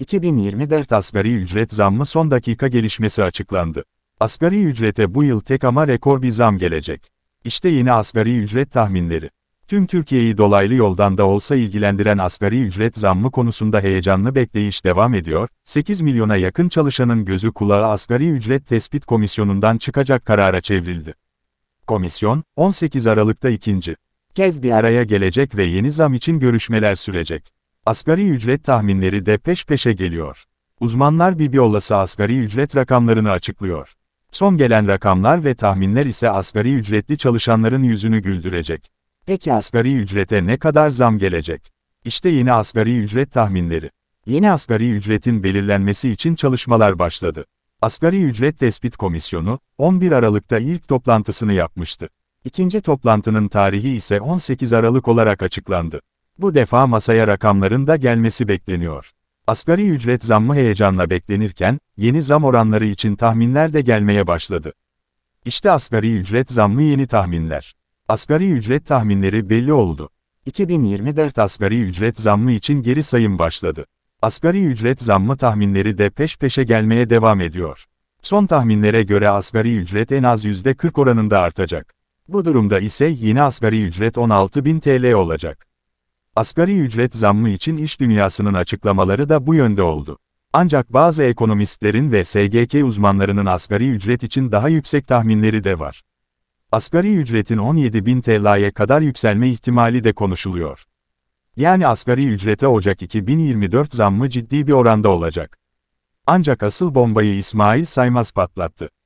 2024 asgari ücret zammı son dakika gelişmesi açıklandı. Asgari ücrete bu yıl tek ama rekor bir zam gelecek. İşte yeni asgari ücret tahminleri. Tüm Türkiye'yi dolaylı yoldan da olsa ilgilendiren asgari ücret zammı konusunda heyecanlı bekleyiş devam ediyor. 8 milyona yakın çalışanın gözü kulağı asgari ücret tespit komisyonundan çıkacak karara çevrildi. Komisyon, 18 Aralık'ta ikinci kez bir araya gelecek ve yeni zam için görüşmeler sürecek. Asgari ücret tahminleri de peş peşe geliyor. Uzmanlar Bibiolası asgari ücret rakamlarını açıklıyor. Son gelen rakamlar ve tahminler ise asgari ücretli çalışanların yüzünü güldürecek. Peki asgari ücrete ne kadar zam gelecek? İşte yeni asgari ücret tahminleri. Yeni asgari ücretin belirlenmesi için çalışmalar başladı. Asgari Ücret Tespit Komisyonu, 11 Aralık'ta ilk toplantısını yapmıştı. İkinci toplantının tarihi ise 18 Aralık olarak açıklandı. Bu defa masaya rakamların da gelmesi bekleniyor. Asgari ücret zammı heyecanla beklenirken, yeni zam oranları için tahminler de gelmeye başladı. İşte asgari ücret zammı yeni tahminler. Asgari ücret tahminleri belli oldu. 2024 asgari ücret zammı için geri sayım başladı. Asgari ücret zammı tahminleri de peş peşe gelmeye devam ediyor. Son tahminlere göre asgari ücret en az %40 oranında artacak. Bu durumda ise yeni asgari ücret 16.000 TL olacak. Asgari ücret zammı için iş dünyasının açıklamaları da bu yönde oldu. Ancak bazı ekonomistlerin ve SGK uzmanlarının asgari ücret için daha yüksek tahminleri de var. Asgari ücretin 17 bin TL'ye kadar yükselme ihtimali de konuşuluyor. Yani asgari ücrete Ocak 2024 zammı ciddi bir oranda olacak. Ancak asıl bombayı İsmail Saymaz patlattı.